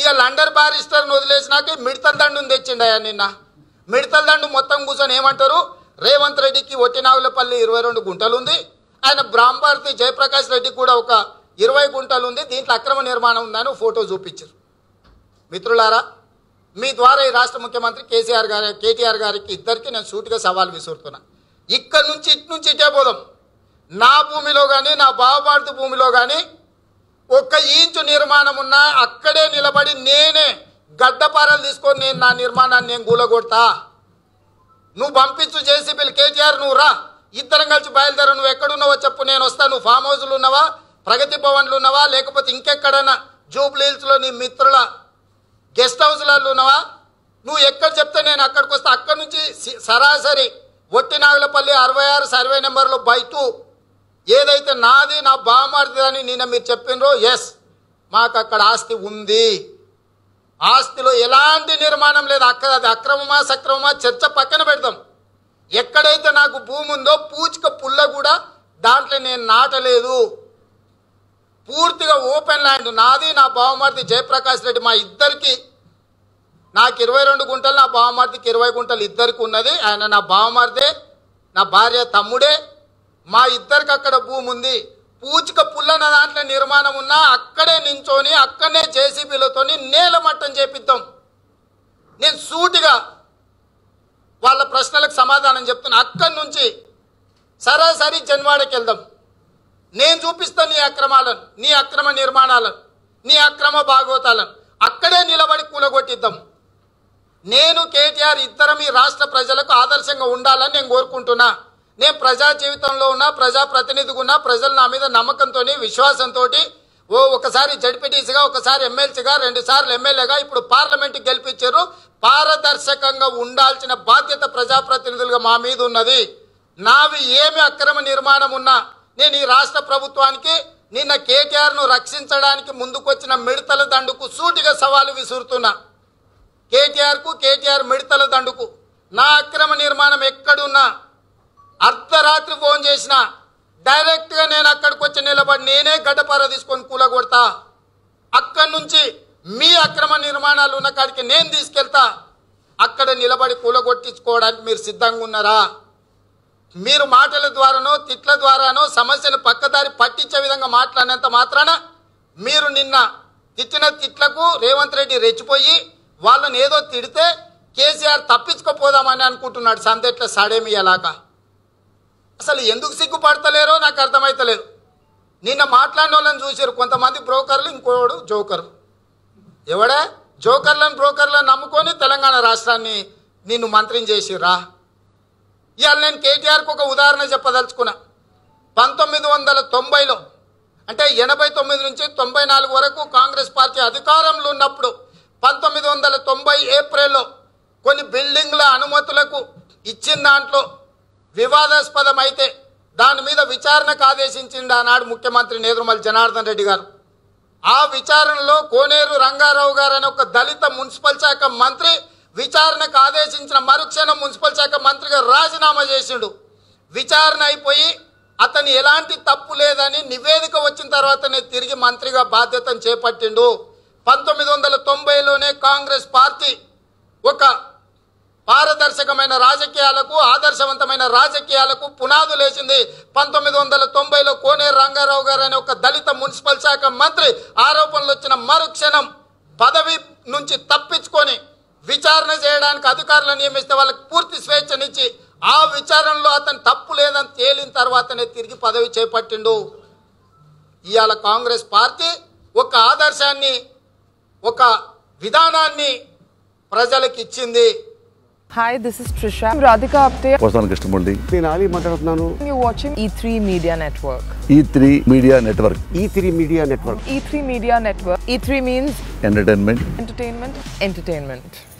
ఇక లండర్ బారిస్టర్ని వదిలేసినాక మిడతల దండుని తెచ్చిండయా నిన్న మిడతల దండు మొత్తం కూర్చొని ఏమంటారు రేవంత్ రెడ్డికి ఒట్టినావులపల్లి ఇరవై రెండు గుంటలు ఉంది ఆయన బ్రాహ్మారతి జయప్రకాష్ రెడ్డి కూడా ఒక ఇరవై గుంటలు ఉంది దీంట్లో అక్రమ నిర్మాణం ఉందని ఫోటో చూపించారు మిత్రులారా మీ ద్వారా ఈ రాష్ట్ర ముఖ్యమంత్రి కేసీఆర్ గారి కేటీఆర్ గారికి ఇద్దరికి నేను సూటిగా సవాల్ విసురుతున్నా ఇక్కడ నుంచి ఇటు నుంచి ఇటే పోదాం నా భూమిలో కానీ నా బావబాడుతు భూమిలో కానీ ఒక్క ఇంచు నిర్మాణం ఉన్నా అక్కడే నిలబడి నేనే గడ్డపారలు తీసుకొని నేను నా నిర్మాణాన్ని నేను గూలగొడతా నువ్వు పంపించు జేసీబీలు కేటీఆర్ నువ్వు రా ఇద్దరం కలిసి బయలుదేరు నువ్వు ఎక్కడున్నావో చెప్పు నేను వస్తాను నువ్వు ఫామ్ హౌస్లు ఉన్నావా ప్రగతి భవన్లు ఉన్నావా లేకపోతే ఇంకెక్కడైనా జూబ్లీహిల్స్లో నీ మిత్రుల గెస్ట్ హౌస్లలో ఉన్నావా నువ్వు ఎక్కడ చెప్తే నేను అక్కడికి వస్తే అక్కడి నుంచి సరాసరి ఒట్టి అరవై ఆరు సర్వే నెంబర్లో బయట ఏదైతే నాది నా బామార్తి అని నిన్న మీరు చెప్పినరో ఎస్ మాకు అక్కడ ఆస్తి ఉంది ఆస్తిలో ఎలాంటి నిర్మాణం లేదు అక్కడ అది అక్రమమా సక్రమమా చర్చ పక్కన పెడతాం ఎక్కడైతే నాకు భూమి ఉందో పూచిక పుల్ల కూడా దాంట్లో నేను నాటలేదు పూర్తిగా ఓపెన్ ల్యాండ్ నాది నా బావమార్తి జయప్రకాష్ రెడ్డి మా ఇద్దరికి నాకు ఇరవై రెండు గుంటలు నా బావమర్దికి ఇరవై గుంటలు ఇద్దరికి ఉన్నది ఆయన నా బావమార్తే నా భార్య తమ్ముడే మా ఇద్దరికి అక్కడ భూమి ఉంది పూచిక పుల్లన దాంట్లో నిర్మాణం ఉన్నా అక్కడే నించోని అక్కడనే జేసీబీలతోని నేల మట్టం చేపిద్దాం నేను సూటిగా వాళ్ళ ప్రశ్నలకు సమాధానం చెప్తున్నా అక్కడి నుంచి సరాసరి జన్వాడకి వెళ్దాం నేను చూపిస్తాను నీ అక్రమాలను నీ అక్రమ నిర్మాణాలను నీ అక్రమ భాగవతాలను అక్కడే నిలబడి కూలగొట్టిద్దాం నేను కేటీఆర్ ఇద్దరం ఈ రాష్ట్ర ప్రజలకు ఆదర్శంగా ఉండాలని నేను కోరుకుంటున్నా నేను ప్రజా జీవితంలో ఉన్నా ప్రతినిధిగా ఉన్నా ప్రజలు నా మీద నమ్మకంతో విశ్వాసంతో ఓ ఒకసారి జడ్పీటీసీగా ఒకసారి ఎమ్మెల్సీగా రెండు సార్లు ఎమ్మెల్యేగా ఇప్పుడు పార్లమెంట్ గెలిపించారు పారదర్శకంగా ఉండాల్సిన బాధ్యత ప్రజాప్రతినిధులుగా మా మీద ఉన్నది నావి ఏమి అక్రమ నిర్మాణం ఉన్నా నేను ఈ రాష్ట్ర ప్రభుత్వానికి నిన్న కేటీఆర్ను రక్షించడానికి ముందుకొచ్చిన మిడతల దండుకు సూటిగా సవాలు విసురుతున్నా కేటీఆర్కు కేటీఆర్ మిడతల దండుకు నా అక్రమ నిర్మాణం ఎక్కడున్నా అర్ధరాత్రి ఫోన్ చేసిన డైరెక్ట్గా నేను అక్కడికి వచ్చి నిలబడి నేనే గడ్డపార తీసుకొని కూలగొడతా అక్కడి నుంచి మీ అక్రమ నిర్మాణాలు ఉన్న కాడికి నేను తీసుకెళ్తా అక్కడ నిలబడి కూలగొట్టించుకోవడానికి మీరు సిద్ధంగా ఉన్నారా మీరు మాటల ద్వారానో తిట్ల ద్వారానో సమస్యను పక్కదారి పట్టించే విధంగా మాట్లాడినంత మాత్రాన మీరు నిన్న తిట్టిన తిట్లకు రేవంత్ రెడ్డి రెచ్చిపోయి వాళ్ళని ఏదో తిడితే కేసీఆర్ తప్పించుకోపోదామని అనుకుంటున్నాడు సందెట్ల సడేమి ఎలాగా అసలు ఎందుకు సిగ్గుపడతలేరో నాకు అర్థమవుతలేదు నిన్న మాట్లాడిన వాళ్ళని చూశారు కొంతమంది బ్రోకర్లు ఇంకోడు జోకర్ ఎవడే జోకర్లను బ్రోకర్లను నమ్ముకొని తెలంగాణ రాష్ట్రాన్ని నిన్ను మంత్రిని చేసిర్రా ఇవాళ నేను కేటీఆర్కు ఒక ఉదాహరణ చెప్పదలుచుకున్నా పంతొమ్మిది వందల తొంభైలో అంటే ఎనభై తొమ్మిది నుంచి తొంభై నాలుగు వరకు కాంగ్రెస్ పార్టీ అధికారంలో ఉన్నప్పుడు పంతొమ్మిది వందల తొంభై ఏప్రిల్లో కొన్ని బిల్డింగ్ల అనుమతులకు ఇచ్చిన దాంట్లో వివాదాస్పదమైతే దాని మీద విచారణకు ఆదేశించింది ఆనాడు ముఖ్యమంత్రి నేదురుమల్ జనార్దన్ రెడ్డి గారు ఆ విచారణలో కోనేరు రంగారావు గారు అనే ఒక దళిత మున్సిపల్ శాఖ మంత్రి విచారణకు ఆదేశించిన మరుక్షణం మున్సిపల్ శాఖ మంత్రిగా రాజీనామా చేసిండు విచారణ అయిపోయి అతను ఎలాంటి తప్పు లేదని నివేదిక వచ్చిన తర్వాతనే తిరిగి మంత్రిగా బాధ్యతను చేపట్టిండు పంతొమ్మిది వందల తొంభైలోనే కాంగ్రెస్ పార్టీ ఒక పారదర్శకమైన రాజకీయాలకు ఆదర్శవంతమైన రాజకీయాలకు పునాదులు వేసింది పంతొమ్మిది వందల తొంభైలో కోనే రంగారావు గారు అనే ఒక దళిత మున్సిపల్ శాఖ మంత్రి ఆరోపణలు వచ్చిన మరుక్షణం పదవి నుంచి తప్పించుకొని విచారణ చేయడానికి అధికారులను నియమిస్తే వాళ్ళకి పూర్తి స్వేచ్ఛనిచ్చి ఆ విచారణలో అతను తప్పు లేదని తేలిన తర్వాతనే తిరిగి పదవి చేపట్టిండు ఇవాళ కాంగ్రెస్ పార్టీ ఒక ఆదర్శాన్ని ఒక విధానాన్ని ప్రజలకు ఇచ్చింది hi this is Trisha Radhika Apte వస్తాను కృష్ణమూర్తి నేను ఆలీ మాట్లాడుతున్నాను you watching E three media network E three media network E three media network E three media network E three means entertainment entertainment entertainment